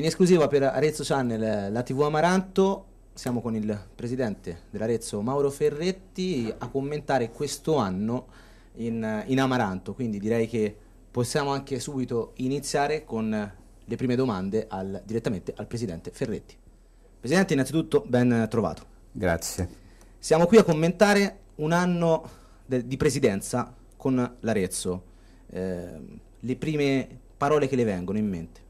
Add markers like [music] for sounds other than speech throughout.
In esclusiva per Arezzo Channel, la TV Amaranto, siamo con il presidente dell'Arezzo Mauro Ferretti a commentare questo anno in, in, Amaranto, quindi direi che possiamo anche subito iniziare con le prime domande al, direttamente al presidente Ferretti. Presidente, innanzitutto ben trovato. Grazie. Siamo qui a commentare un anno de, di presidenza con l'Arezzo. Eh, le prime parole che le vengono in mente.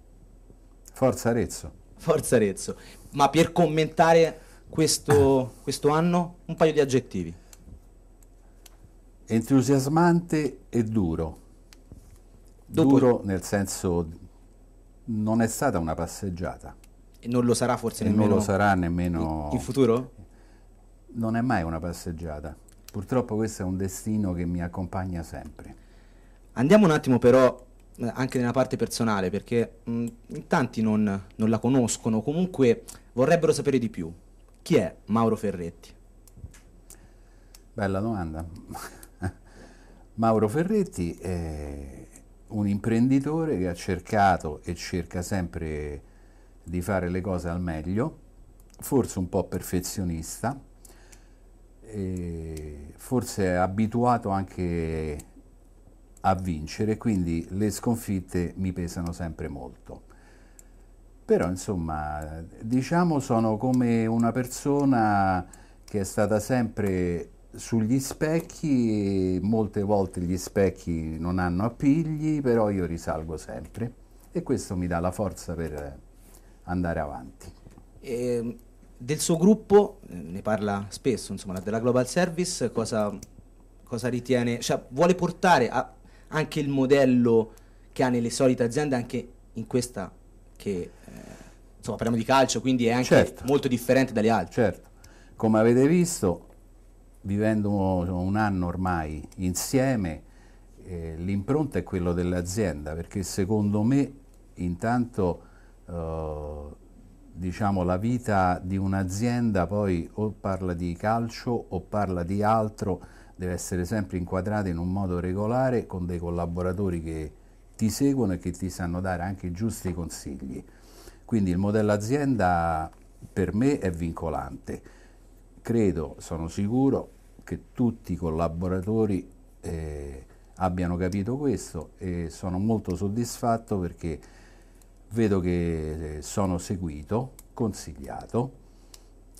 Forza Arezzo. Forza Arezzo. Ma per commentare questo, [coughs] questo anno un paio di aggettivi. Entusiasmante e duro. Dopo... Duro nel senso non è stata una passeggiata. E non lo sarà forse e nemmeno. Non lo sarà nemmeno. In, futuro? Non è mai una passeggiata. Purtroppo questo è un destino che mi accompagna sempre. Andiamo un attimo però anche nella parte personale, perché mh, mm, tanti non, non la conoscono, comunque vorrebbero sapere di più. Chi è Mauro Ferretti? Bella domanda. [laughs] Mauro Ferretti è un imprenditore che ha cercato e cerca sempre di fare le cose al meglio, forse un po' perfezionista, forse è abituato anche a vincere, quindi le sconfitte mi pesano sempre molto. Però insomma, diciamo sono come una persona che è stata sempre sugli specchi, molte volte gli specchi non hanno appigli, però io risalgo sempre e questo mi dà la forza per andare avanti. E ehm, del suo gruppo, eh, ne parla spesso, insomma, della Global Service, cosa, cosa ritiene, cioè vuole portare a anche il modello che ha nelle solite aziende, anche in questa che eh, insomma parliamo di calcio, quindi è anche certo. molto differente dalle altre. Certo, come avete visto, vivendo un anno ormai insieme, eh, l'impronta è quella dell'azienda, perché secondo me intanto eh, diciamo, la vita di un'azienda poi o parla di calcio o parla di altro deve essere sempre inquadrata in un modo regolare con dei collaboratori che ti seguono e che ti sanno dare anche i giusti consigli. Quindi il modello azienda per me è vincolante. Credo, sono sicuro, che tutti i collaboratori eh, abbiano capito questo e sono molto soddisfatto perché vedo che eh, sono seguito, consigliato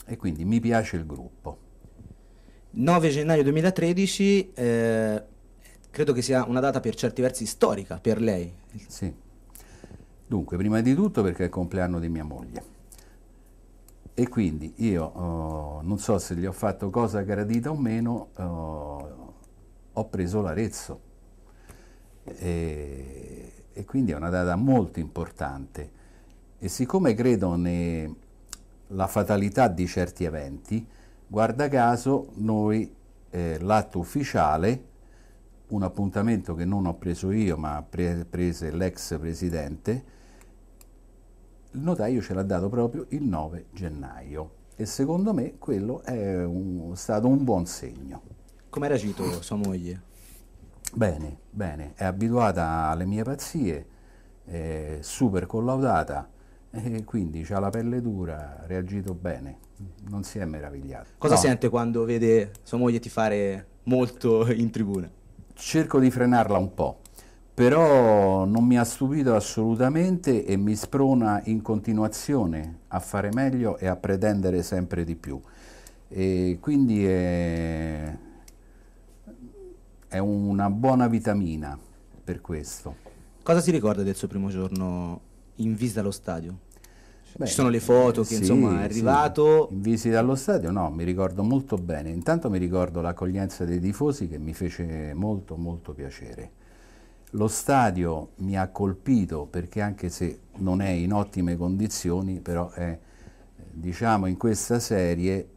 e quindi mi piace il gruppo. 9 gennaio 2013 eh, credo che sia una data per certi versi storica per lei. Sì. Dunque, prima di tutto perché è il compleanno di mia moglie. E quindi io oh, non so se gli ho fatto cosa gradita o meno, oh, ho preso l'Arezzo. E, e, quindi è una data molto importante. E siccome credo nella fatalità di certi eventi, Guarda caso, noi eh, l'atto ufficiale, un appuntamento che non ho preso io ma pre- prese l'ex presidente, il notaio ce l'ha dato proprio il 9 gennaio e secondo me quello è un, stato un buon segno. Come ha reagito sua moglie? Bene, bene, è abituata alle mie pazzie, super collaudata e quindi ha la pelle dura, ha reagito bene non si è meravigliato. Cosa no. sente quando vede sua moglie ti fare molto in tribuna? Cerco di frenarla un po', però non mi ha stupito assolutamente e mi sprona in continuazione a fare meglio e a pretendere sempre di più. E quindi è, è una buona vitamina per questo. Cosa si ricorda del suo primo giorno in visita allo stadio? Beh, Ci sono le foto che sì, insomma è arrivato. Sì. In visita allo stadio no, mi ricordo molto bene. Intanto mi ricordo l'accoglienza dei tifosi che mi fece molto molto piacere. Lo stadio mi ha colpito perché anche se non è in ottime condizioni, però è eh, diciamo in questa serie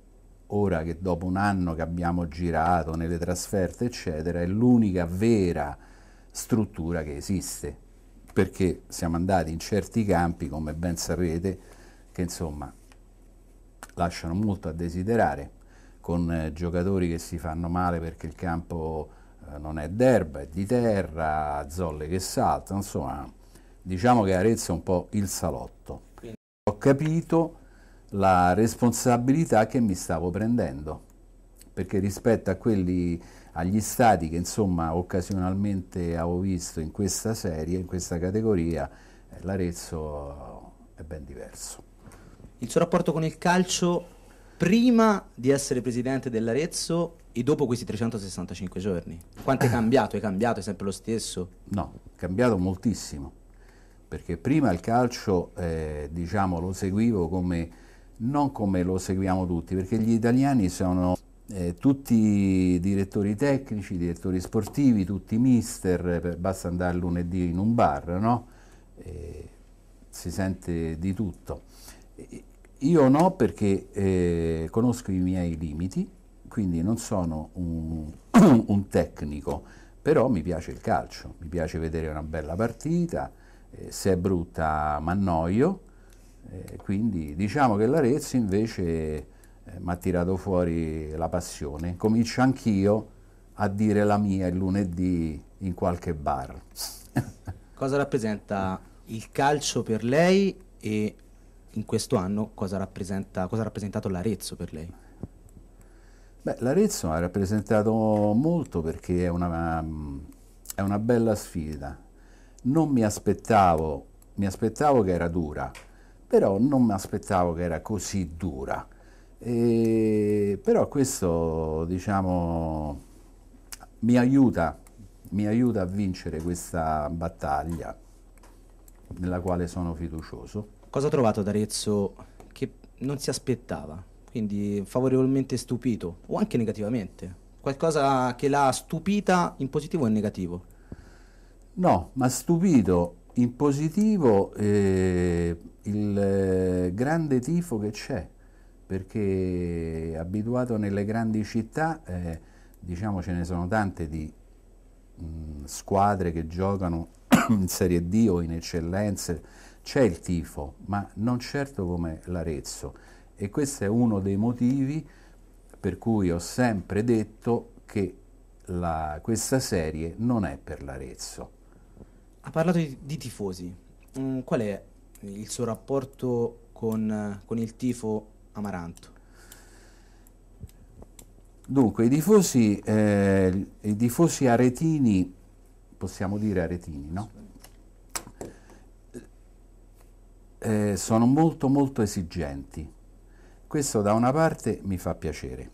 ora che dopo un anno che abbiamo girato nelle trasferte eccetera è l'unica vera struttura che esiste perché siamo andati in certi campi, come ben sapete, che insomma lasciano molto a desiderare, con eh, giocatori che si fanno male perché il campo eh, non è d'erba, è di terra, zolle che saltano, insomma diciamo che Arezzo è un po' il salotto. Quindi. Ho capito la responsabilità che mi stavo prendendo, perché rispetto a quelli agli stati che insomma occasionalmente avevo visto in questa serie, in questa categoria, eh, l'Arezzo è ben diverso. Il suo rapporto con il calcio prima di essere presidente dell'Arezzo e dopo questi 365 giorni? Quanto è [laughs] cambiato? È cambiato? È sempre lo stesso? No, è cambiato moltissimo, perché prima il calcio eh, diciamo, lo seguivo come, non come lo seguiamo tutti, perché gli italiani sono eh, tutti i direttori tecnici, direttori sportivi, tutti i mister, per, basta andare lunedì in un bar, no? eh, si sente di tutto. Eh, io no perché eh, conosco i miei limiti, quindi non sono un, [clears throat] un, tecnico, però mi piace il calcio, mi piace vedere una bella partita, eh, se è brutta mi m'annoio, eh, quindi diciamo che l'Arezzo invece eh, mi ha tirato fuori la passione. Comincio anch'io a dire la mia il lunedì in qualche bar. [laughs] cosa rappresenta il calcio per lei e in questo anno cosa, rappresenta, cosa ha rappresentato l'Arezzo per lei? Beh, L'Arezzo ha rappresentato molto perché è una, è una bella sfida. Non mi aspettavo, mi aspettavo che era dura, però non mi aspettavo che era così dura e, però questo, diciamo, mi aiuta, mi aiuta a vincere questa battaglia nella quale sono fiducioso. Cosa ha trovato ad Arezzo che non si aspettava? Quindi favorevolmente stupito o anche negativamente? Qualcosa che l'ha stupita in positivo o in negativo? No, ma stupito in positivo eh, il eh, grande tifo che c'è perché abituato nelle grandi città, eh, diciamo ce ne sono tante di mh, squadre che giocano [clears throat] in Serie D o in eccellenze, c'è il tifo, ma non certo come l'Arezzo e questo è uno dei motivi per cui ho sempre detto che la, questa serie non è per l'Arezzo. Ha parlato di, di tifosi, mm, qual è il suo rapporto con, con il tifo amaranto. Dunque, i tifosi, eh, i tifosi aretini, possiamo dire aretini, no? Eh, sono molto molto esigenti. Questo da una parte mi fa piacere,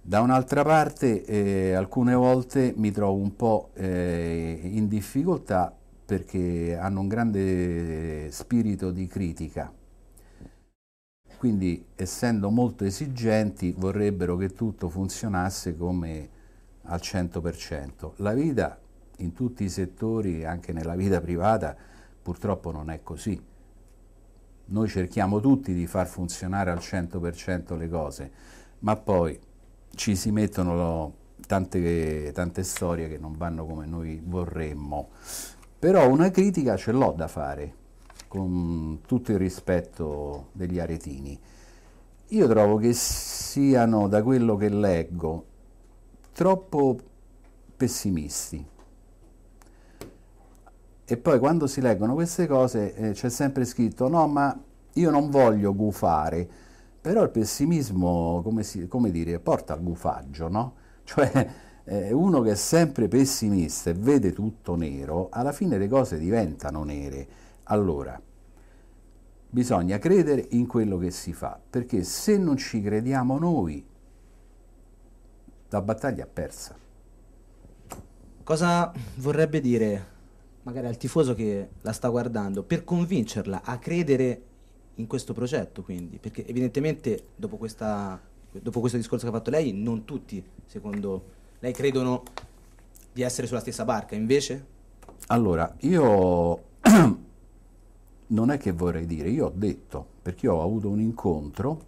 da un'altra parte eh, alcune volte mi trovo un po' eh, in difficoltà perché hanno un grande spirito di critica quindi essendo molto esigenti vorrebbero che tutto funzionasse come al 100%. La vita in tutti i settori, anche nella vita privata, purtroppo non è così. Noi cerchiamo tutti di far funzionare al 100% le cose, ma poi ci si mettono tante, tante storie che non vanno come noi vorremmo. Però una critica ce l'ho da fare, con tutto il rispetto degli aretini. Io trovo che siano, da quello che leggo, troppo pessimisti. E poi quando si leggono queste cose eh, c'è sempre scritto no, ma io non voglio gufare, però il pessimismo, come, si, come dire, porta al gufaggio, no? [laughs] Cioè eh, uno che è sempre pessimista e vede tutto nero, alla fine le cose diventano nere allora, bisogna credere in quello che si fa, perché se non ci crediamo noi, la battaglia è persa. Cosa vorrebbe dire magari al tifoso che la sta guardando per convincerla a credere in questo progetto quindi perché evidentemente dopo, questa, dopo questo discorso che ha fatto lei non tutti secondo lei credono di essere sulla stessa barca invece? Allora io [clears throat] non è che vorrei dire, io ho detto, perché ho avuto un incontro,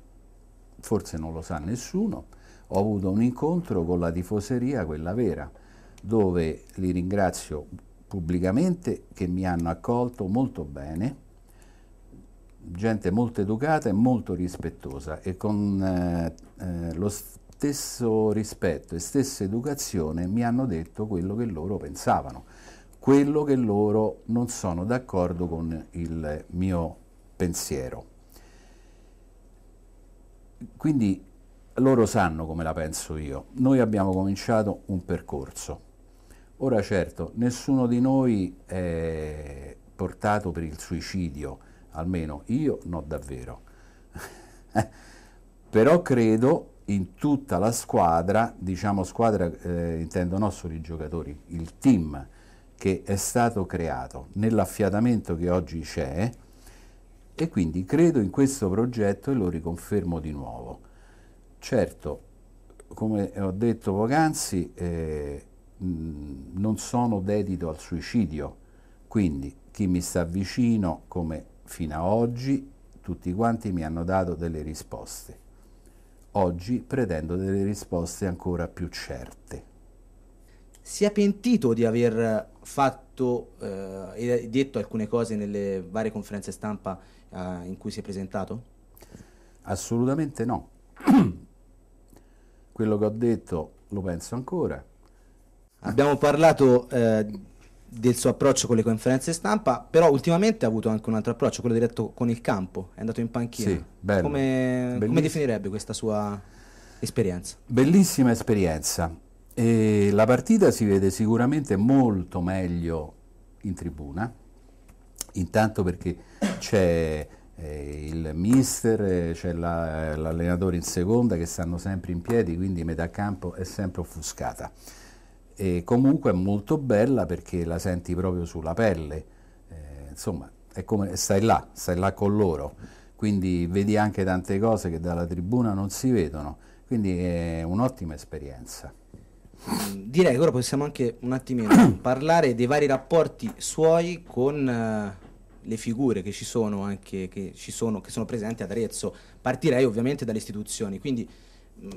forse non lo sa nessuno, ho avuto un incontro con la tifoseria, quella vera, dove li ringrazio pubblicamente che mi hanno accolto molto bene, gente molto educata e molto rispettosa e con eh, eh, lo stesso rispetto e stessa educazione mi hanno detto quello che loro pensavano quello che loro non sono d'accordo con il mio pensiero. Quindi loro sanno come la penso io. Noi abbiamo cominciato un percorso. Ora certo, nessuno di noi è portato per il suicidio, almeno io no davvero. [laughs] Però credo in tutta la squadra, diciamo squadra eh, intendo non solo i giocatori, il team, che è stato creato, nell'affiatamento che oggi c'è e quindi credo in questo progetto e lo riconfermo di nuovo. Certo, come ho detto poc'anzi, eh, non sono dedito al suicidio, quindi chi mi sta vicino, come fino a oggi, tutti quanti mi hanno dato delle risposte. Oggi pretendo delle risposte ancora più certe si è pentito di aver fatto eh, e detto alcune cose nelle varie conferenze stampa eh, in cui si è presentato? Assolutamente no. [clears throat] Quello che ho detto lo penso ancora. Abbiamo parlato eh, del suo approccio con le conferenze stampa, però ultimamente ha avuto anche un altro approccio, quello diretto con il campo, è andato in panchina. Sì, bello. Come, come definirebbe questa sua esperienza? Bellissima esperienza. E la partita si vede sicuramente molto meglio in tribuna, intanto perché c'è eh, il mister, eh, c'è la, l'allenatore in seconda che stanno sempre in piedi, quindi metà campo è sempre offuscata. E comunque è molto bella perché la senti proprio sulla pelle, eh, insomma è come stai là, stai là con loro, quindi vedi anche tante cose che dalla tribuna non si vedono, quindi è un'ottima esperienza. Mm, direi che ora possiamo anche un attimino [clears throat] parlare dei vari rapporti suoi con uh, le figure che ci sono anche che, ci sono, che sono presenti ad Arezzo. Partirei ovviamente dalle istituzioni, quindi mh, mm,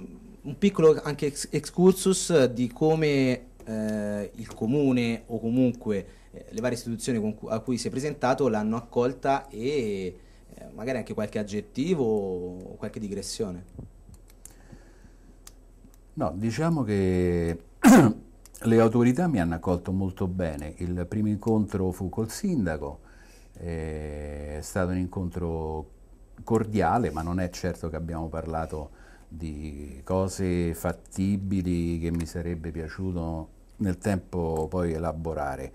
un piccolo anche ex- excursus di come eh, il comune o comunque eh, le varie istituzioni cu- a cui si è presentato l'hanno accolta e eh, magari anche qualche aggettivo o qualche digressione. No, diciamo che [clears throat] le autorità mi hanno accolto molto bene. Il primo incontro fu col sindaco, eh, è stato un incontro cordiale, ma non è certo che abbiamo parlato di cose fattibili che mi sarebbe piaciuto nel tempo poi elaborare.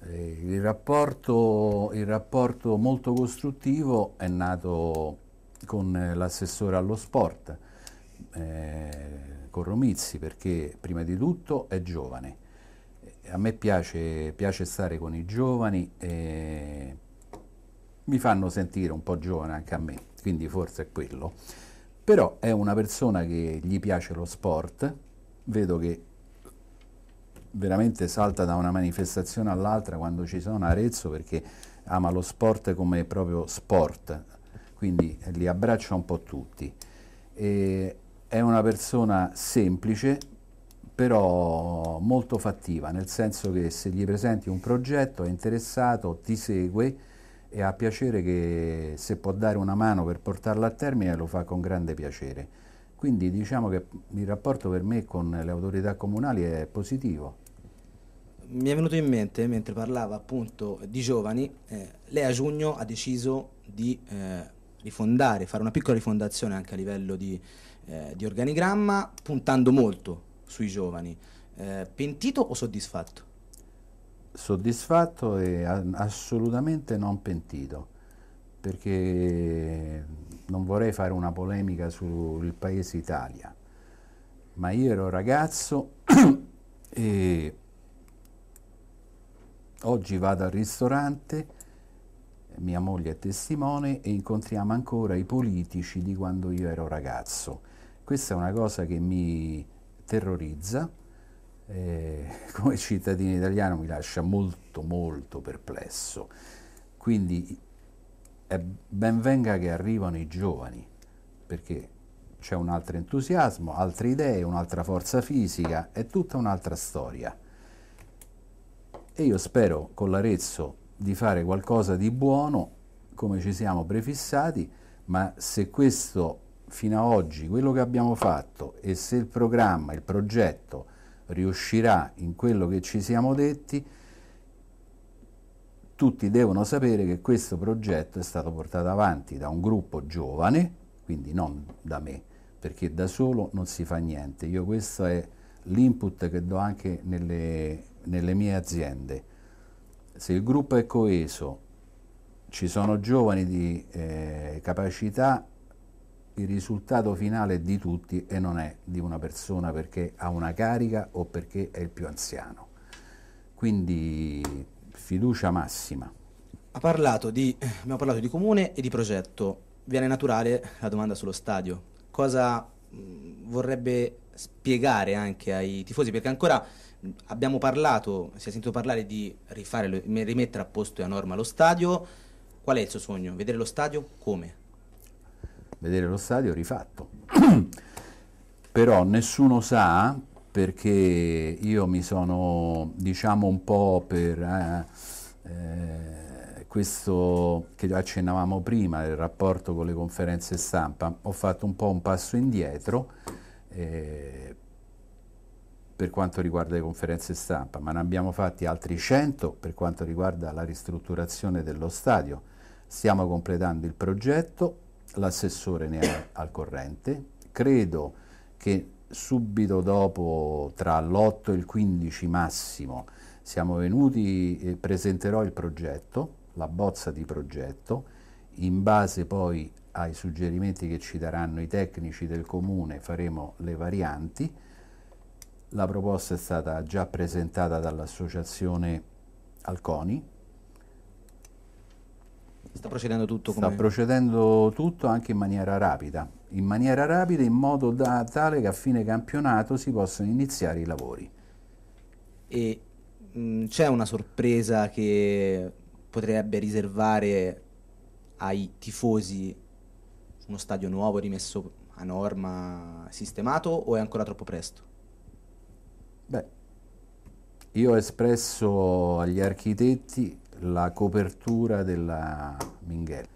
Eh, il, rapporto, il, rapporto, molto costruttivo è nato con l'assessore allo sport, eh, Romizzi perché prima di tutto è giovane. Eh, a me piace, piace stare con i giovani e mi fanno sentire un po' giovane anche a me, quindi forse è quello. Però è una persona che gli piace lo sport, vedo che veramente salta da una manifestazione all'altra quando ci sono Arezzo perché ama lo sport come proprio sport, quindi li abbraccia un po' tutti. E è una persona semplice, però molto fattiva, nel senso che se gli presenti un progetto è interessato, ti segue e ha piacere che se può dare una mano per portarlo a termine lo fa con grande piacere. Quindi diciamo che il rapporto per me con le autorità comunali è positivo. Mi è venuto in mente, mentre parlava appunto di giovani, eh, lei a giugno ha deciso di eh, rifondare, fare una piccola rifondazione anche a livello di eh, di organigramma puntando molto sui giovani. Eh, pentito o soddisfatto? Soddisfatto e assolutamente non pentito, perché non vorrei fare una polemica sul paese Italia, ma io ero ragazzo [clears throat] e oggi vado al ristorante, mia moglie è testimone e incontriamo ancora i politici di quando io ero ragazzo questa è una cosa che mi terrorizza, eh, [laughs] come cittadino italiano mi lascia molto molto perplesso. Quindi eh, ben venga che arrivano i giovani, perché c'è un altro entusiasmo, altre idee, un'altra forza fisica, è tutta un'altra storia. E io spero con l'Arezzo di fare qualcosa di buono, come ci siamo prefissati, ma se questo fino ad oggi quello che abbiamo fatto e se il programma, il progetto riuscirà in quello che ci siamo detti, tutti devono sapere che questo progetto è stato portato avanti da un gruppo giovane, quindi non da me, perché da solo non si fa niente. Io questo è l'input che do anche nelle, nelle mie aziende. Se il gruppo è coeso, ci sono giovani di eh, capacità il risultato finale è di tutti e non è di una persona perché ha una carica o perché è il più anziano. Quindi fiducia massima. Parlato di, abbiamo parlato di comune e di progetto. Viene naturale la domanda sullo stadio. Cosa mm, vorrebbe spiegare anche ai tifosi? Perché ancora mm, abbiamo parlato, si è sentito parlare di rifare, rimettere a posto e a norma lo stadio. Qual è il suo sogno? Vedere lo stadio come? vedere lo stadio rifatto. [clears throat] Però nessuno sa, perché io mi sono, diciamo un po' per eh, eh, questo che accennavamo prima, il rapporto con le conferenze stampa, ho fatto un po' un passo indietro eh, per quanto riguarda le conferenze stampa, ma ne abbiamo fatti altri 100 per quanto riguarda la ristrutturazione dello stadio. Stiamo completando il progetto, l'assessore ne è al corrente, credo che subito dopo, tra l'8 e il 15 massimo, siamo venuti, e presenterò il progetto, la bozza di progetto, in base poi ai suggerimenti che ci daranno i tecnici del comune faremo le varianti. La proposta è stata già presentata dall'associazione Alconi, Sta procedendo tutto come... Sta procedendo tutto anche in maniera rapida, in maniera rapida in modo da, tale che a fine campionato si possano iniziare i lavori. E mm, c'è una sorpresa che potrebbe riservare ai tifosi uno stadio nuovo, rimesso a norma, sistemato o è ancora troppo presto? Beh, io ho espresso agli architetti la copertura della Minghella,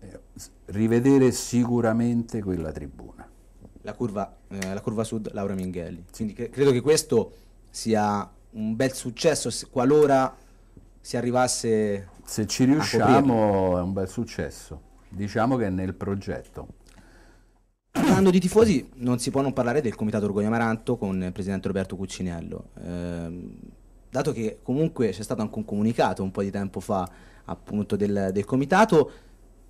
eh, rivedere sicuramente quella tribuna. La curva, eh, la curva sud Laura Minghelli. Quindi cre credo che questo sia un bel successo se, qualora si arrivasse. Se ci riusciamo è un bel successo. Diciamo che è nel progetto. Parlando di tifosi, non si può non parlare del Comitato Orgoglio Amaranto con il presidente Roberto Cuccinello. Eh, dato che comunque c'è stato anche un comunicato un po' di tempo fa appunto del, del comitato,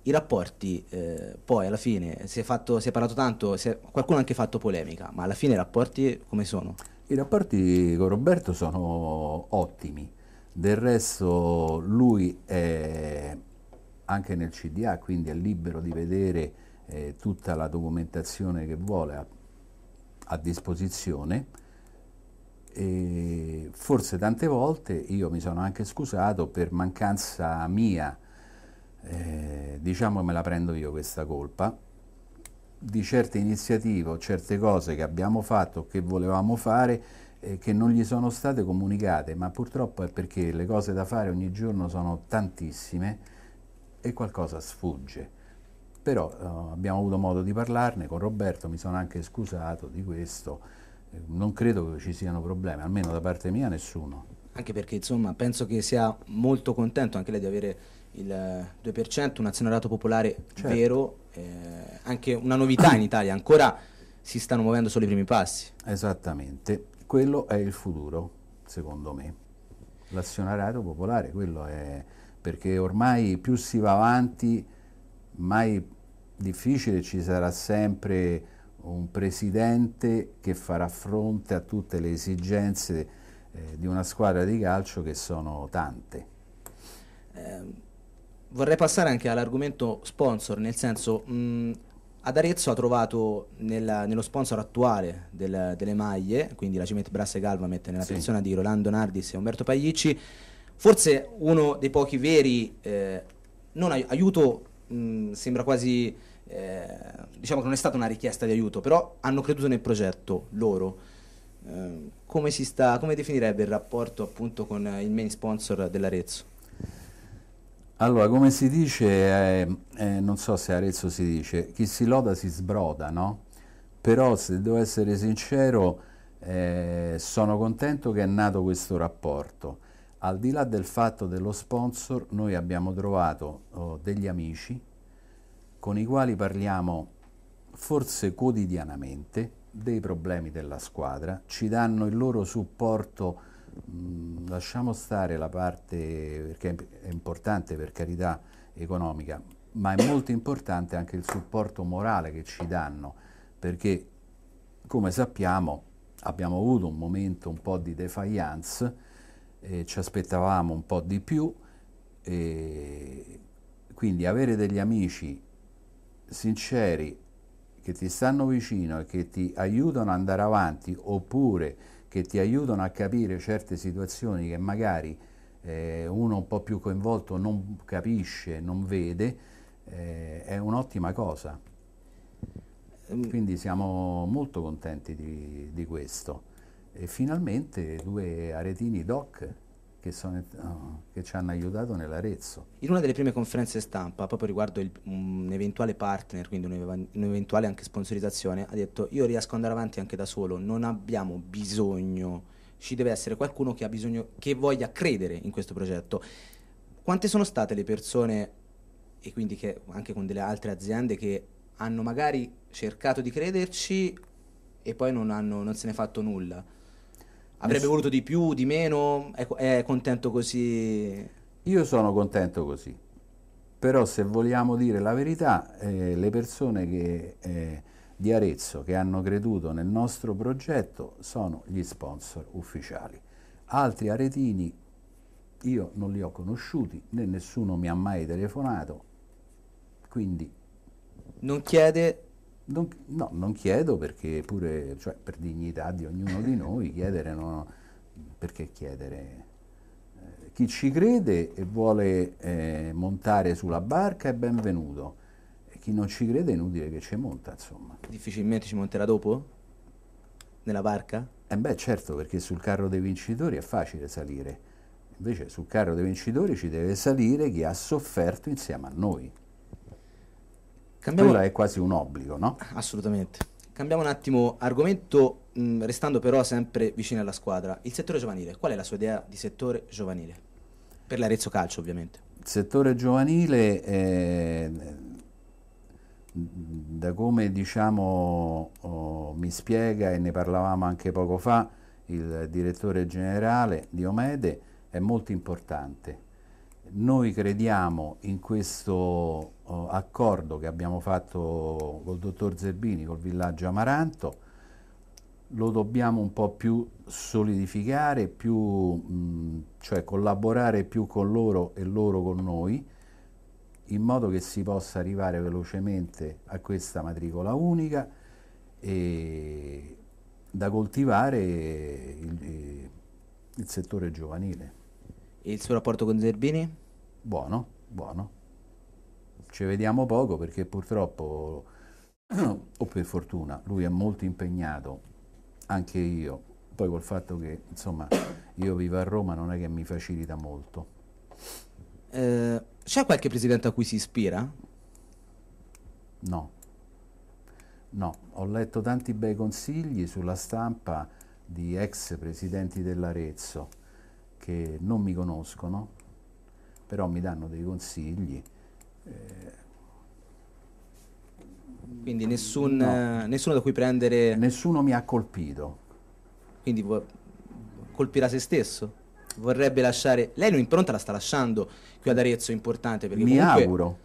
i rapporti eh, poi alla fine si è, fatto, si è parlato tanto, è, qualcuno ha anche fatto polemica, ma alla fine i rapporti come sono? I rapporti con Roberto sono ottimi, del resto lui è anche nel CDA, quindi è libero di vedere eh, tutta la documentazione che vuole a, a disposizione e forse tante volte io mi sono anche scusato per mancanza mia, eh, diciamo me la prendo io questa colpa, di certe iniziative o certe cose che abbiamo fatto o che volevamo fare eh, che non gli sono state comunicate, ma purtroppo è perché le cose da fare ogni giorno sono tantissime e qualcosa sfugge. Però eh, abbiamo avuto modo di parlarne con Roberto, mi sono anche scusato di questo non credo che ci siano problemi, almeno da parte mia nessuno. Anche perché insomma penso che sia molto contento anche lei di avere il 2%, un azionariato popolare certo. vero, eh, anche una novità in Italia, ancora si stanno muovendo solo i primi passi. Esattamente, quello è il futuro secondo me, l'azionariato popolare, quello è perché ormai più si va avanti, mai difficile ci sarà sempre un presidente che farà fronte a tutte le esigenze eh, di una squadra di calcio che sono tante. Eh, vorrei passare anche all'argomento sponsor, nel senso mh, mm, ad Arezzo ha trovato nella, nello sponsor attuale del, delle maglie, quindi la Ciment Brasse Galvamet nella sì. persona di Rolando Nardis e Umberto Pagliacci, forse uno dei pochi veri, eh, non ai- aiuto mh, mm, sembra quasi eh, diciamo che non è stata una richiesta di aiuto, però hanno creduto nel progetto loro. Eh, come, sta, come, definirebbe il rapporto appunto con il main sponsor dell'Arezzo? Allora, come si dice, eh, eh, non so se Arezzo si dice, chi si loda si sbroda, no? Però se devo essere sincero, eh, sono contento che è nato questo rapporto. Al di là del fatto dello sponsor, noi abbiamo trovato oh, degli amici, con i quali parliamo forse quotidianamente dei problemi della squadra, ci danno il loro supporto, mh, mm, lasciamo stare la parte, perché è importante per carità economica, ma è molto importante anche il supporto morale che ci danno, perché come sappiamo abbiamo avuto un momento un po' di defiance, eh, ci aspettavamo un po' di più, eh, quindi avere degli amici sinceri che ti stanno vicino e che ti aiutano ad andare avanti oppure che ti aiutano a capire certe situazioni che magari eh, uno un po' più coinvolto non capisce, non vede, eh, è un'ottima cosa. Ehm, Quindi siamo molto contenti di, di questo. E finalmente due aretini DOC che, sono, eh, che, ci hanno aiutato nell'Arezzo. In una delle prime conferenze stampa, proprio riguardo il, un eventuale partner, quindi un'eventuale anche sponsorizzazione, ha detto io riesco ad andare avanti anche da solo, non abbiamo bisogno, ci deve essere qualcuno che, bisogno, che voglia credere in questo progetto. Quante sono state le persone, e quindi che, anche con delle altre aziende, che hanno magari cercato di crederci e poi non, hanno, non se ne è fatto nulla? Avrebbe voluto di più, di meno? È, è contento così? Io sono contento così, però se vogliamo dire la verità, eh, le persone che, eh, di Arezzo che hanno creduto nel nostro progetto sono gli sponsor ufficiali. Altri aretini io non li ho conosciuti, né nessuno mi ha mai telefonato, quindi... Non chiede non, no, non chiedo perché pure, cioè, per dignità di ognuno di noi, chiedere no, perché chiedere? Eh, chi ci crede e vuole eh, montare sulla barca è benvenuto, e chi non ci crede è inutile che ci monta, insomma. Difficilmente ci monterà dopo? Nella barca? Eh beh, certo, perché sul carro dei vincitori è facile salire, invece sul carro dei vincitori ci deve salire chi ha sofferto insieme a noi. Cambiamo... Quello è quasi un obbligo, no? Assolutamente. Cambiamo un attimo argomento, mh, mm, restando però sempre vicino alla squadra. Il settore giovanile, qual è la sua idea di settore giovanile? Per l'Arezzo Calcio, ovviamente. Il settore giovanile, è, da come diciamo oh, mi spiega, e ne parlavamo anche poco fa, il direttore generale Diomede, è molto importante. Noi crediamo in questo oh, accordo che abbiamo fatto col dottor Zerbini, col villaggio Amaranto, lo dobbiamo un po' più solidificare, più, mh, cioè collaborare più con loro e loro con noi, in modo che si possa arrivare velocemente a questa matricola unica e da coltivare il, il settore giovanile. E il suo rapporto con Zerbini? Buono, buono ci vediamo poco perché purtroppo, [clears throat] o per fortuna, lui è molto impegnato, anche io, poi col fatto che insomma io vivo a Roma non è che mi facilita molto. Eh, c'è qualche presidente a cui si ispira? No, no, ho letto tanti bei consigli sulla stampa di ex presidenti dell'Arezzo che non mi conoscono, però mi danno dei consigli quindi nessun, no. Eh, nessuno da cui prendere... Nessuno mi ha colpito. Quindi vo- colpirà se stesso? Vorrebbe lasciare... Lei l'impronta la sta lasciando qui ad Arezzo, importante perché Mi comunque, auguro.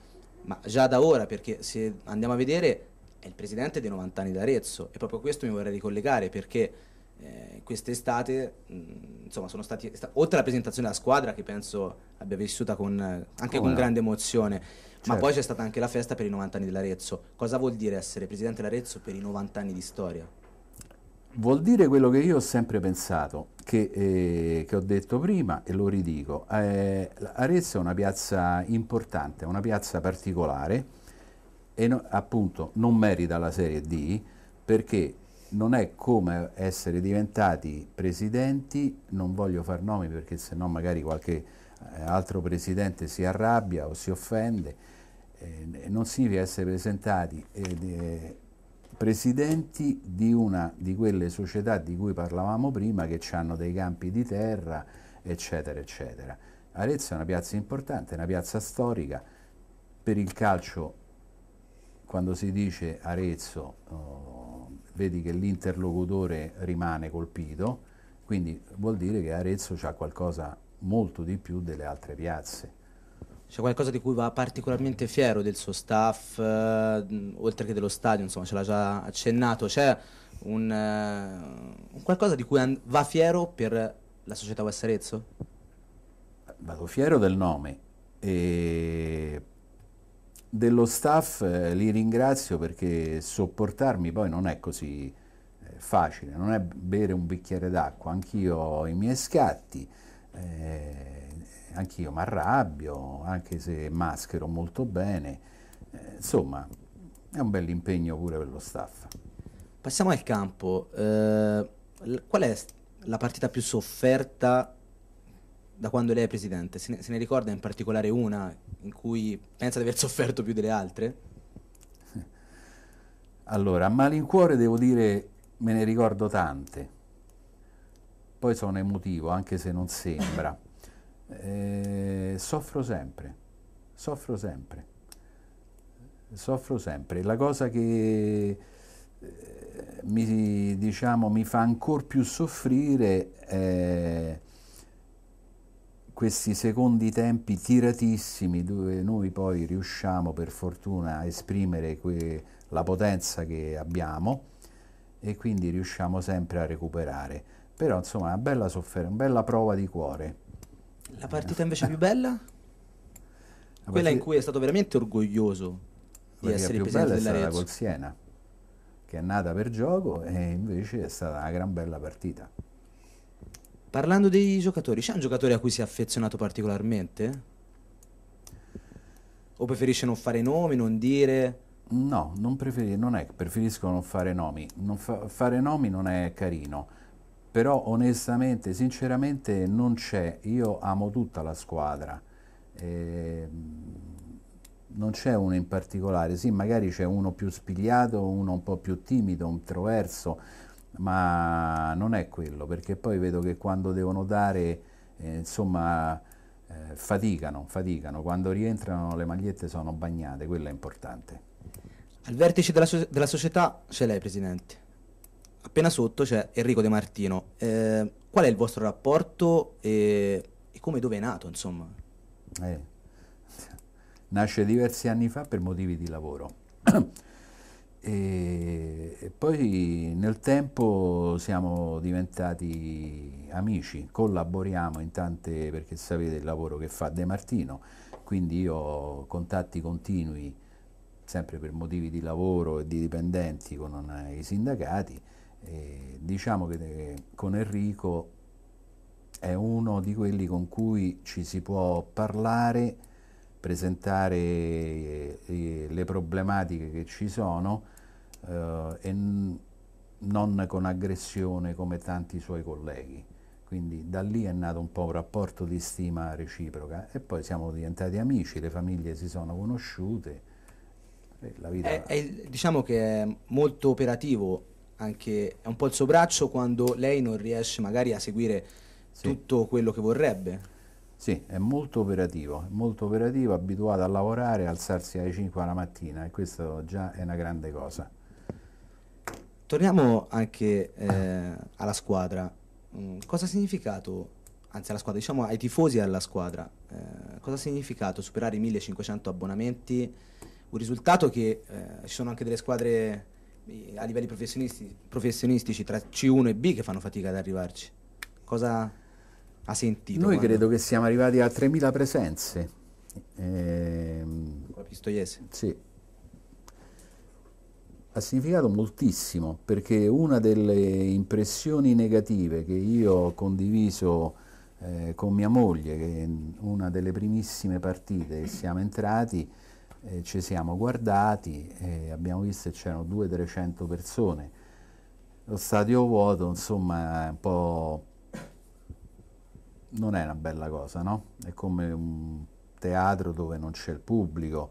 Ma già da ora, perché se andiamo a vedere è il presidente dei 90 anni d'Arezzo e proprio questo mi vorrei ricollegare perché eh, quest'estate mh, mm, insomma sono stati sta, oltre alla presentazione della squadra che penso abbia vissuta con, eh, anche Come con no? grande emozione certo. ma poi c'è stata anche la festa per i 90 anni dell'Arezzo cosa vuol dire essere presidente dell'Arezzo per i 90 anni di storia? Vuol dire quello che io ho sempre pensato che, eh, che ho detto prima e lo ridico eh, Arezzo è una piazza importante una piazza particolare e no, appunto non merita la Serie D perché non è come essere diventati presidenti, non voglio far nomi perché sennò magari qualche eh, altro presidente si arrabbia o si offende, eh, non significa essere presentati eh, presidenti di una di quelle società di cui parlavamo prima che hanno dei campi di terra, eccetera, eccetera. Arezzo è una piazza importante, è una piazza storica, per il calcio quando si dice Arezzo... Oh, vedi che l'interlocutore rimane colpito, quindi vuol dire che Arezzo ha qualcosa molto di più delle altre piazze. C'è qualcosa di cui va particolarmente fiero del suo staff, eh, oltre che dello stadio, insomma, ce l'ha già accennato. C'è un, eh, qualcosa di cui va fiero per la società West Arezzo? Vado fiero del nome, e dello staff eh, li ringrazio perché sopportarmi poi non è così eh, facile, non è bere un bicchiere d'acqua, anch'io ho i miei scatti, eh, anch'io mi arrabbio, anche se maschero molto bene, eh, insomma è un bel impegno pure per lo staff. Passiamo al campo, qual è la partita più sofferta da quando lei è presidente? Se ne, se ne ricorda in particolare una in cui pensa di aver sofferto più delle altre? Allora, a malincuore devo dire me ne ricordo tante, poi sono emotivo anche se non sembra. Eh, soffro sempre, soffro sempre, soffro sempre. La cosa che eh, mi, diciamo, mi fa ancora più soffrire è questi secondi tempi tiratissimi dove noi poi riusciamo per fortuna a esprimere que- la potenza che abbiamo e quindi riusciamo sempre a recuperare. Però insomma è una bella sofferenza, una bella prova di cuore. La partita invece più bella? La Quella in cui è stato veramente orgoglioso di essere più bella è stata col Siena, che è nata per gioco e invece è stata una gran bella partita. Parlando dei giocatori, c'è un giocatore a cui si è affezionato particolarmente? O preferisce non fare nomi, non dire? No, non, preferi- non è, preferisco non fare nomi. Non fa- fare nomi non è carino, però onestamente, sinceramente non c'è. Io amo tutta la squadra. Eh, non c'è uno in particolare, sì, magari c'è uno più spigliato, uno un po' più timido, un troverso ma non è quello, perché poi vedo che quando devono dare, eh, insomma, eh, faticano, faticano, quando rientrano le magliette sono bagnate, quello è importante. Al vertice della, so della società c'è lei, Presidente, appena sotto c'è Enrico De Martino, eh, qual è il vostro rapporto e, e come dove è nato, insomma? Eh. [laughs] nasce diversi anni fa per motivi di lavoro. [clears throat] e poi nel tempo siamo diventati amici, collaboriamo in tante, perché sapete il lavoro che fa De Martino, quindi io ho contatti continui, sempre per motivi di lavoro e di dipendenti con i sindacati, diciamo che eh, con Enrico è uno di quelli con cui ci si può parlare presentare eh, le problematiche che ci sono eh, e non con aggressione come tanti suoi colleghi. Quindi da lì è nato un po' un rapporto di stima reciproca e poi siamo diventati amici, le famiglie si sono conosciute. È, è, diciamo che è molto operativo anche, è un po' il suo braccio quando lei non riesce magari a seguire sì. tutto quello che vorrebbe. Sì, è molto operativo, molto operativo, abituato a lavorare, e alzarsi alle 5 alla mattina e questo già è una grande cosa. Torniamo anche eh, alla squadra. Mm, cosa ha significato, anzi alla squadra, diciamo ai tifosi e alla squadra, eh, cosa ha significato superare i 1500 abbonamenti? Un risultato che eh, ci sono anche delle squadre a livelli professionisti, professionistici tra C1 e B che fanno fatica ad arrivarci. Cosa ha sentito. Noi quando... credo che siamo arrivati a 3.000 presenze. Eh, Pistoiese? Sì. Ha significato moltissimo perché una delle impressioni negative che io ho condiviso eh, con mia moglie, che in una delle primissime partite che siamo entrati, eh, ci siamo guardati e abbiamo visto che c'erano 200-300 persone. Lo stadio vuoto, insomma, è un po' non è una bella cosa, no? È come un teatro dove non c'è il pubblico.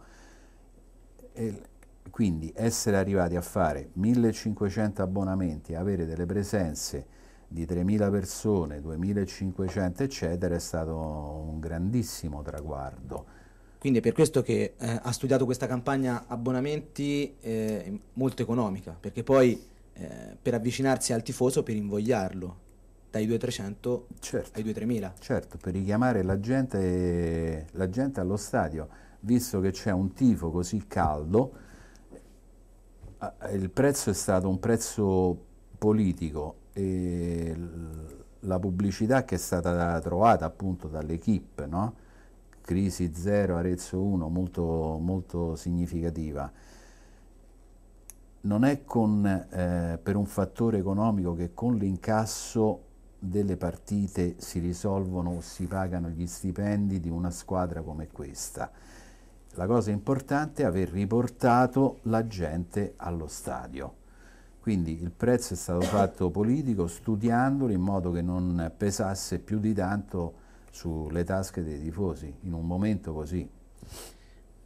E quindi essere arrivati a fare 1500 abbonamenti, avere delle presenze di 3.000 persone, 2.500 eccetera, è stato un grandissimo traguardo. Quindi è per questo che eh, ha studiato questa campagna abbonamenti eh, molto economica, perché poi eh, per avvicinarsi al tifoso, per invogliarlo, dai 2.300 certo. ai 2.3000. Certo, per richiamare la gente, la gente allo stadio, visto che c'è un tifo così caldo, eh, il prezzo è stato un prezzo politico e la pubblicità che è stata trovata appunto dall'equipe, no? crisi 0, Arezzo 1, molto, molto significativa. Non è con, eh, per un fattore economico che con l'incasso delle partite si risolvono o si pagano gli stipendi di una squadra come questa. La cosa importante è aver riportato la gente allo stadio. Quindi il prezzo è stato fatto politico studiandolo in modo che non pesasse più di tanto sulle tasche dei tifosi in un momento così.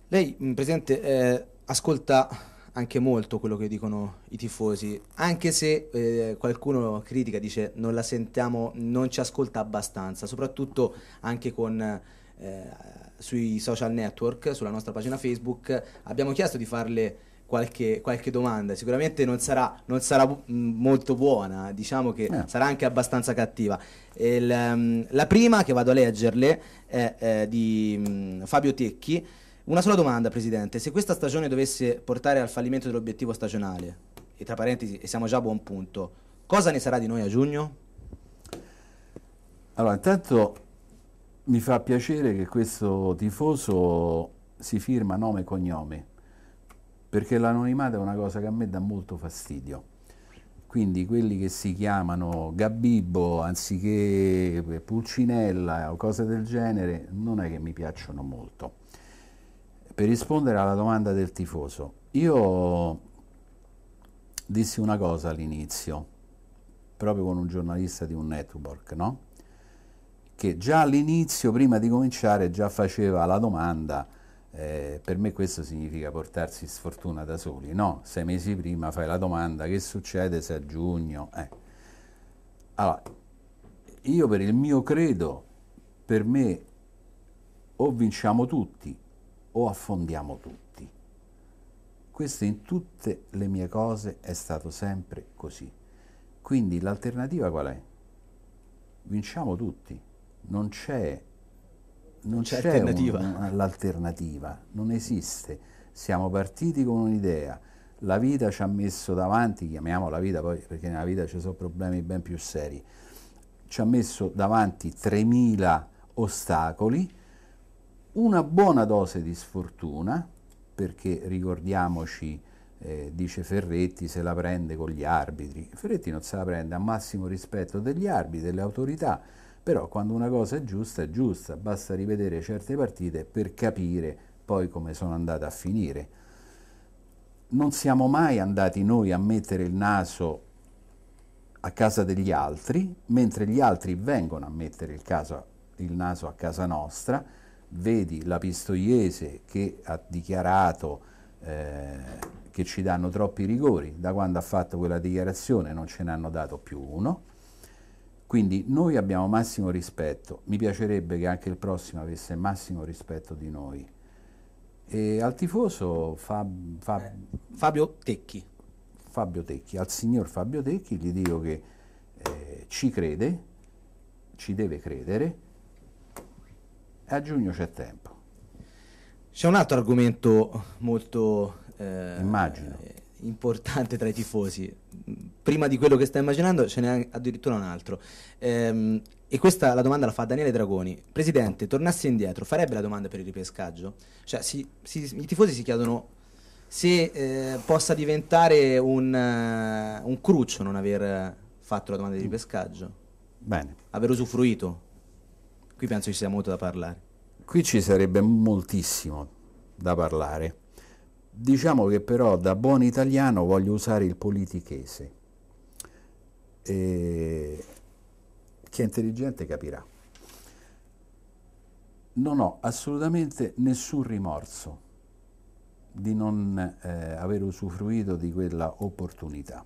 Lei, mm, Presidente, eh, ascolta anche molto quello che dicono i tifosi, anche se eh, qualcuno critica, dice non la sentiamo, non ci ascolta abbastanza, soprattutto anche con, eh, sui social network, sulla nostra pagina Facebook, abbiamo chiesto di farle qualche, qualche domanda, sicuramente non sarà, non sarà mm, molto buona, diciamo che eh. sarà anche abbastanza cattiva. Il, um, la prima che vado a leggerle è eh, di um, Fabio Tecchi una sola domanda, Presidente. Se questa stagione dovesse portare al fallimento dell'obiettivo stagionale, e tra parentesi siamo già a buon punto, cosa ne sarà di noi a giugno? Allora, intanto mi fa piacere che questo tifoso si firma nome e cognome, perché l'anonimato è una cosa che a me dà molto fastidio. Quindi quelli che si chiamano Gabibbo anziché Pulcinella o cose del genere non è che mi piacciono molto per rispondere alla domanda del tifoso, io dissi una cosa all'inizio, proprio con un giornalista di un network, no? che già all'inizio, prima di cominciare, già faceva la domanda, eh, per me questo significa portarsi sfortuna da soli, no? Sei mesi prima fai la domanda, che succede se a giugno? Eh. Allora, io per il mio credo, per me o vinciamo tutti o affondiamo tutti. Questo in tutte le mie cose è stato sempre così. Quindi l'alternativa qual è? Vinciamo tutti, non c'è, non c'è, c'è alternativa. Un, l'alternativa, non esiste. Siamo partiti con un'idea, la vita ci ha messo davanti, chiamiamola vita poi perché nella vita ci sono problemi ben più seri, ci ha messo davanti 3.000 ostacoli una buona dose di sfortuna, perché ricordiamoci, eh, dice Ferretti, se la prende con gli arbitri. Ferretti non se la prende a massimo rispetto degli arbitri, delle autorità, però quando una cosa è giusta è giusta, basta rivedere certe partite per capire poi come sono andate a finire. Non siamo mai andati noi a mettere il naso a casa degli altri, mentre gli altri vengono a mettere il, caso, il naso a casa nostra vedi la Pistoiese che ha dichiarato eh, che ci danno troppi rigori, da quando ha fatto quella dichiarazione non ce ne hanno dato più uno, quindi noi abbiamo massimo rispetto, mi piacerebbe che anche il prossimo avesse massimo rispetto di noi. E al tifoso fa, fa, eh, Fabio Tecchi. Fabio Tecchi, al signor Fabio Tecchi gli dico che eh, ci crede, ci deve credere, a giugno c'è tempo. C'è un altro argomento molto eh, eh importante tra i tifosi. Prima di quello che stai immaginando ce n'è addirittura un altro. Ehm, e questa la domanda la fa Daniele Dragoni. Presidente, tornassi indietro, farebbe la domanda per il ripescaggio? Cioè, si, si, i tifosi si chiedono se eh, possa diventare un, uh, un cruccio non aver fatto la domanda di ripescaggio. Bene. Aver usufruito. Qui penso ci sia molto da parlare. Qui ci sarebbe moltissimo da parlare. Diciamo che però da buon italiano voglio usare il politichese. E... Chi è intelligente capirà. Non ho assolutamente nessun rimorso di non eh, aver usufruito di quella opportunità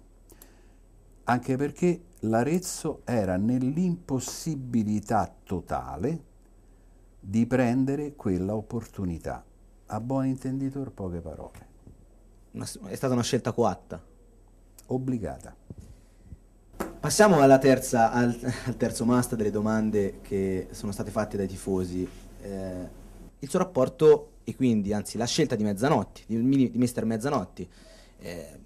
anche perché l'Arezzo era nell'impossibilità totale di prendere quella opportunità. A buon intenditor, poche parole. Ma è stata una scelta coatta? Obbligata. Passiamo terza, al, al, terzo must delle domande che sono state fatte dai tifosi. Eh, il suo rapporto e quindi, anzi, la scelta di Mezzanotti, di, di Mister Mezzanotti. Eh,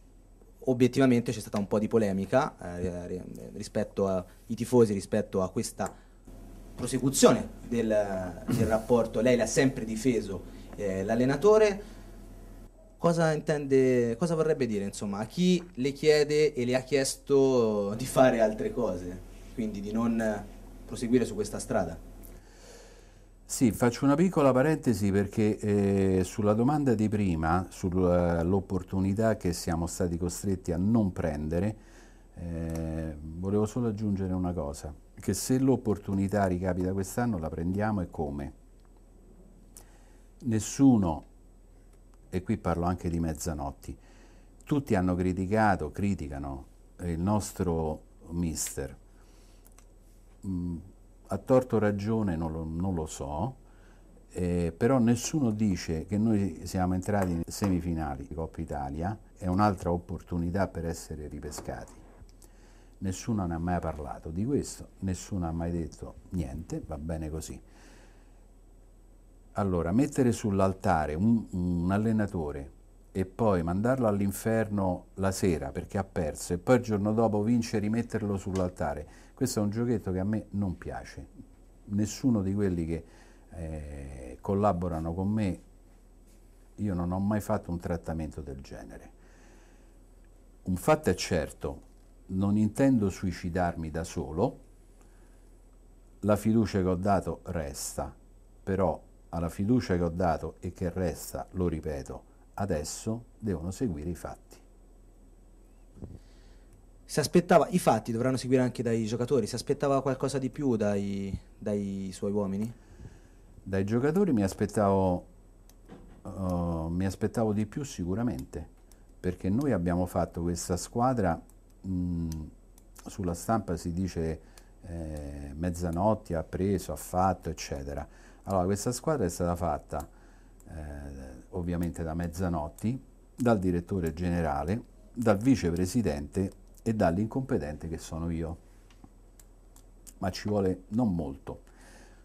obiettivamente c'è stata un po' di polemica eh, rispetto ai tifosi, rispetto a questa prosecuzione del, del rapporto. Lei l'ha sempre difeso eh, l'allenatore. Cosa, intende, cosa vorrebbe dire insomma, a chi le chiede e le ha chiesto di fare altre cose, quindi di non proseguire su questa strada? Sì, faccio una piccola parentesi perché eh, sulla domanda di prima, sull'opportunità che siamo stati costretti a non prendere, eh, volevo solo aggiungere una cosa, che se l'opportunità ricapita quest'anno la prendiamo e come. Nessuno, e qui parlo anche di mezzanotti, tutti hanno criticato, criticano il nostro mister. Mm, a torto ragione non lo, non lo so, eh, però nessuno dice che noi siamo entrati in semifinali di Coppa Italia, è un'altra opportunità per essere ripescati. Nessuno ne ha mai parlato di questo, nessuno ha mai detto niente, va bene così. Allora, mettere sull'altare un, un allenatore e poi mandarlo all'inferno la sera perché ha perso e poi il giorno dopo vince e rimetterlo sull'altare. Questo è un giochetto che a me non piace. Nessuno di quelli che eh, collaborano con me, io non ho mai fatto un trattamento del genere. Un fatto è certo, non intendo suicidarmi da solo, la fiducia che ho dato resta, però alla fiducia che ho dato e che resta, lo ripeto, adesso devono seguire i fatti. Si aspettava, i fatti dovranno seguire anche dai giocatori, si aspettava qualcosa di più dai, dai suoi uomini? Dai giocatori mi aspettavo, uh, mi aspettavo, di più sicuramente, perché noi abbiamo fatto questa squadra, mh, sulla stampa si dice eh, mezzanotte, ha preso, ha fatto, eccetera. Allora questa squadra è stata fatta eh, ovviamente da mezzanotte, dal direttore generale, dal vicepresidente e dall'incompetente che sono io. Ma ci vuole non molto,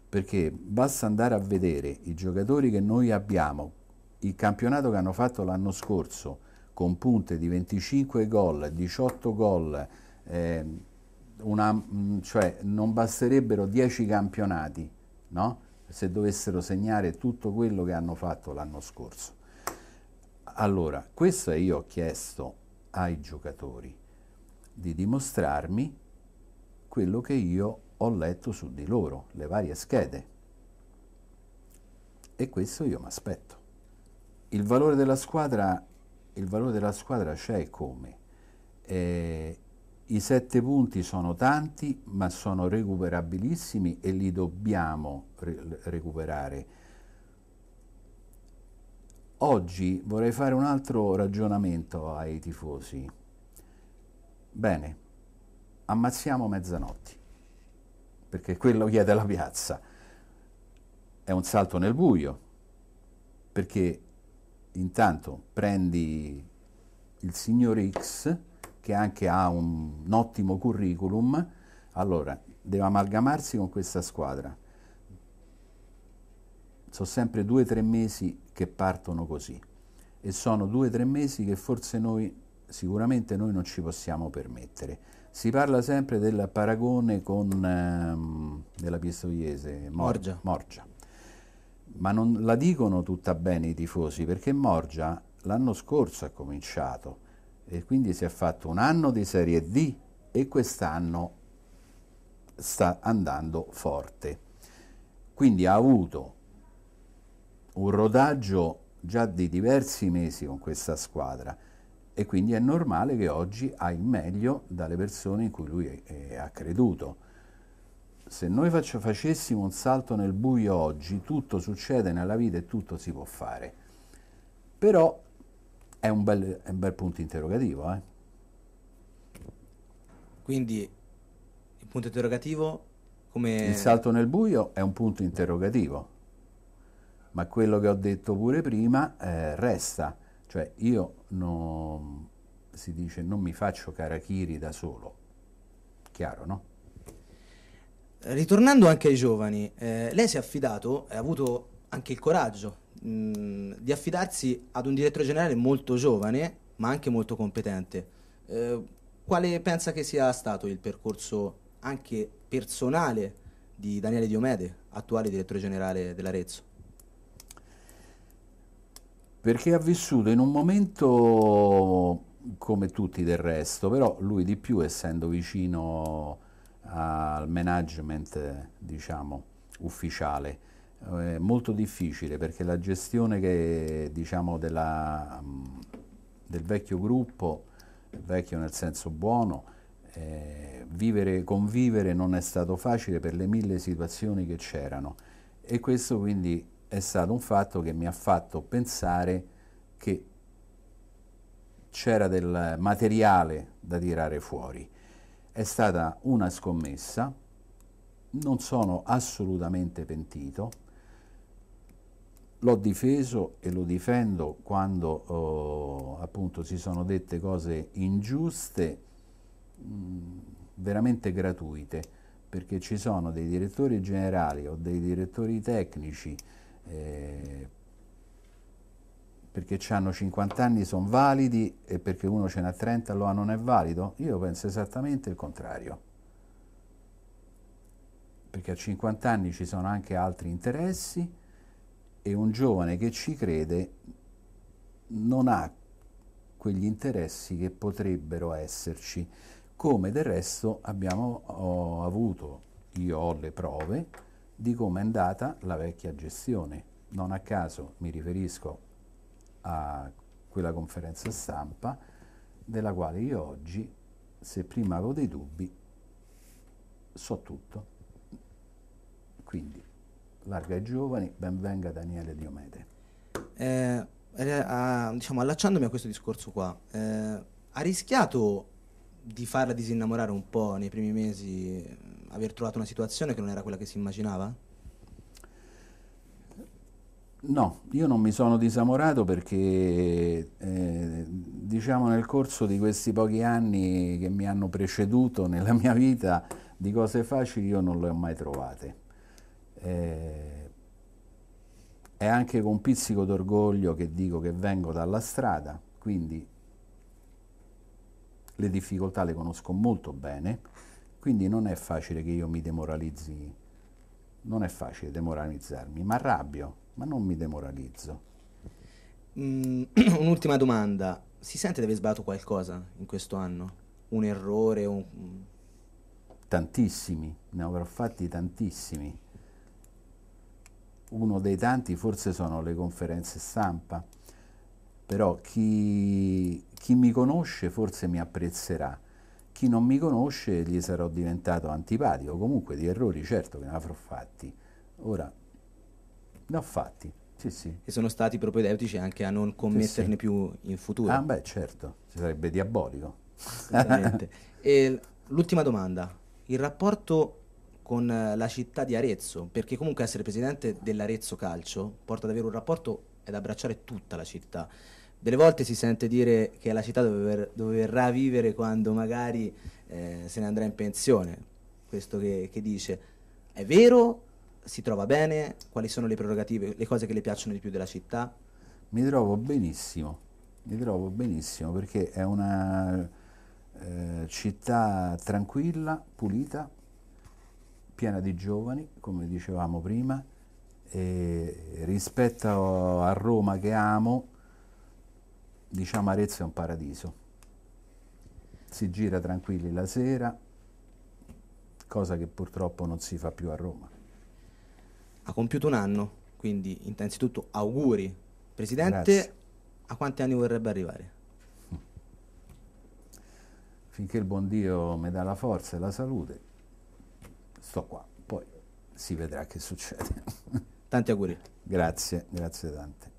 perché basta andare a vedere i giocatori che noi abbiamo, il campionato che hanno fatto l'anno scorso, con punte di 25 gol, 18 gol, eh, una, mm, cioè non basterebbero 10 campionati, no? se dovessero segnare tutto quello che hanno fatto l'anno scorso. Allora, questo è io ho chiesto ai giocatori di dimostrarmi quello che io ho letto su di loro, le varie schede. E questo io mi aspetto. Il valore della squadra, il valore della squadra c'è come. Eh, i sette punti sono tanti, ma sono recuperabilissimi e li dobbiamo re- recuperare. Oggi vorrei fare un altro ragionamento ai tifosi. Bene, ammazziamo mezzanotti, perché quello chiede la piazza. È un salto nel buio, perché intanto prendi il signor X, che anche ha un, un ottimo curriculum, allora deve amalgamarsi con questa squadra. Sono sempre due o tre mesi che partono così e sono due o tre mesi che forse noi, sicuramente noi non ci possiamo permettere. Si parla sempre del paragone con, ehm, della Pistoiese, Morgia. Morgia. Ma non la dicono tutta bene i tifosi perché Morgia l'anno scorso ha cominciato e quindi si è fatto un anno di Serie D e quest'anno sta andando forte. Quindi ha avuto un rodaggio già di diversi mesi con questa squadra e quindi è normale che oggi ha il meglio dalle persone in cui lui ha creduto. Se noi faccio, facessimo un salto nel buio oggi, tutto succede nella vita e tutto si può fare. Però è un bel, è un bel punto interrogativo. Eh? Quindi il punto interrogativo come... Il salto nel buio è un punto interrogativo, ma quello che ho detto pure prima eh, resta, cioè io non, si dice non mi faccio karakiri da solo, chiaro no? Ritornando anche ai giovani, eh, lei si è affidato ha avuto anche il coraggio di affidarsi ad un direttore generale molto giovane, ma anche molto competente. Eh, quale pensa che sia stato il percorso anche personale di Daniele Diomede, attuale direttore generale dell'Arezzo? Perché ha vissuto in un momento come tutti del resto, però lui di più essendo vicino al management, diciamo, ufficiale eh, molto difficile perché la gestione che, diciamo, della, mm, del vecchio gruppo, vecchio nel senso buono, eh, vivere, convivere non è stato facile per le mille situazioni che c'erano e questo quindi è stato un fatto che mi ha fatto pensare che c'era del materiale da tirare fuori. È stata una scommessa, non sono assolutamente pentito, L'ho difeso e lo difendo quando eh, appunto si sono dette cose ingiuste, mh, mm, veramente gratuite, perché ci sono dei direttori generali o dei direttori tecnici eh, perché hanno 50 anni sono validi e perché uno ce n'ha 30 lo ha non è valido? Io penso esattamente il contrario. Perché a 50 anni ci sono anche altri interessi e un giovane che ci crede non ha quegli interessi che potrebbero esserci, come del resto abbiamo avuto, io ho le prove di come è andata la vecchia gestione. Non a caso mi riferisco a quella conferenza stampa della quale io oggi, se prima avevo dei dubbi, so tutto. Quindi larga ai giovani, benvenga Daniele Diomede. Eh, eh, a, diciamo, allacciandomi a questo discorso qua, eh, ha rischiato di farla disinnamorare un po' nei primi mesi, aver trovato una situazione che non era quella che si immaginava? No, io non mi sono disamorato perché eh, diciamo nel corso di questi pochi anni che mi hanno preceduto nella mia vita di cose facili io non le ho mai trovate eh, è anche con un pizzico d'orgoglio che dico che vengo dalla strada, quindi le difficoltà le conosco molto bene, quindi non è facile che io mi demoralizzi, non è facile demoralizzarmi, ma arrabbio, ma non mi demoralizzo. Mm, [clears throat] un'ultima domanda, si sente di aver sbagliato qualcosa in questo anno? Un errore? Un... Tantissimi, ne avrò fatti tantissimi uno dei tanti forse sono le conferenze stampa, però chi, chi mi conosce forse mi apprezzerà, chi non mi conosce gli sarò diventato antipatico, comunque di errori certo che ne avrò fatti, ora ne ho fatti. Sì, sì. E sono stati propedeutici anche a non commetterne sì, più in futuro. Ah beh certo, Ci sarebbe diabolico. [laughs] L'ultima domanda, il rapporto con eh, la città di Arezzo, perché comunque essere presidente dell'Arezzo Calcio porta ad avere un rapporto ed abbracciare tutta la città. Delle volte si sente dire che è la città dove, verrà a vivere quando magari eh, se ne andrà in pensione, questo che, che dice. È vero? Si trova bene? Quali sono le prerogative, le cose che le piacciono di più della città? Mi trovo benissimo, mi trovo benissimo perché è una eh, città tranquilla, pulita, piena di giovani, come dicevamo prima, e rispetto a Roma che amo, diciamo Arezzo è un paradiso. Si gira tranquilli la sera, cosa che purtroppo non si fa più a Roma. Ha compiuto un anno, quindi innanzitutto auguri. Presidente, Grazie. a quanti anni vorrebbe arrivare? Finché il buon Dio mi dà la forza e la salute, sto qua, poi si vedrà che succede. Tanti auguri. grazie, grazie tante.